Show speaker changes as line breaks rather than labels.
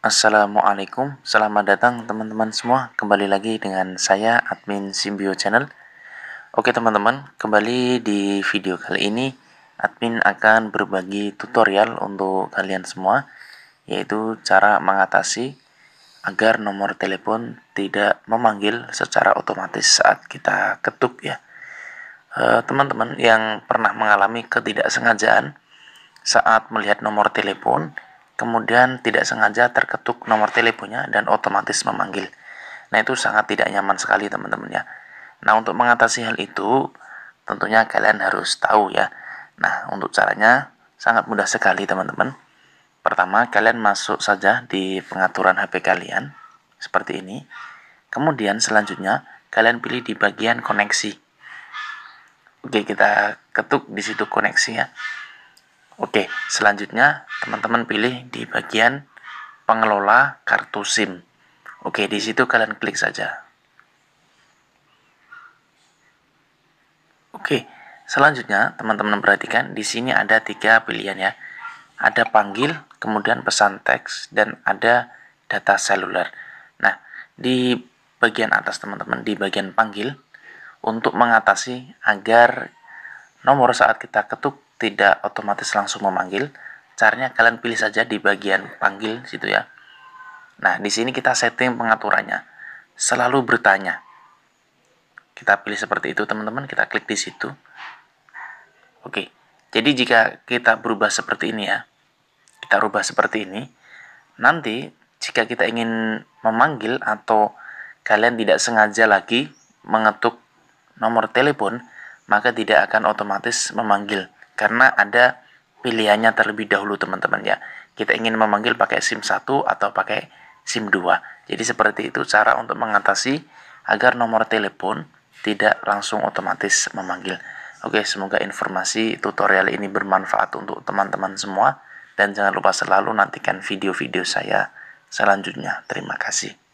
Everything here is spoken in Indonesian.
Assalamualaikum, selamat datang teman-teman semua Kembali lagi dengan saya, admin Simbio Channel Oke teman-teman, kembali di video kali ini Admin akan berbagi tutorial untuk kalian semua Yaitu cara mengatasi agar nomor telepon tidak memanggil secara otomatis saat kita ketuk ya eh, Teman-teman yang pernah mengalami ketidaksengajaan saat melihat nomor telepon kemudian tidak sengaja terketuk nomor teleponnya dan otomatis memanggil. Nah, itu sangat tidak nyaman sekali, teman-teman ya. Nah, untuk mengatasi hal itu, tentunya kalian harus tahu ya. Nah, untuk caranya sangat mudah sekali, teman-teman. Pertama, kalian masuk saja di pengaturan HP kalian seperti ini. Kemudian selanjutnya, kalian pilih di bagian koneksi. Oke, kita ketuk di situ koneksi ya. Oke, selanjutnya teman-teman pilih di bagian pengelola kartu SIM. Oke, di situ kalian klik saja. Oke, selanjutnya teman-teman perhatikan di sini ada tiga pilihan ya. Ada panggil, kemudian pesan teks, dan ada data seluler. Nah, di bagian atas teman-teman, di bagian panggil, untuk mengatasi agar nomor saat kita ketuk tidak otomatis langsung memanggil. Caranya kalian pilih saja di bagian panggil situ ya. Nah, di sini kita setting pengaturannya. Selalu bertanya. Kita pilih seperti itu, teman-teman. Kita klik di situ. Oke. Jadi jika kita berubah seperti ini ya. Kita rubah seperti ini. Nanti jika kita ingin memanggil atau kalian tidak sengaja lagi mengetuk nomor telepon, maka tidak akan otomatis memanggil karena ada pilihannya terlebih dahulu teman-teman ya. Kita ingin memanggil pakai SIM 1 atau pakai SIM 2. Jadi seperti itu cara untuk mengatasi agar nomor telepon tidak langsung otomatis memanggil. Oke, semoga informasi tutorial ini bermanfaat untuk teman-teman semua dan jangan lupa selalu nantikan video-video saya selanjutnya. Terima kasih.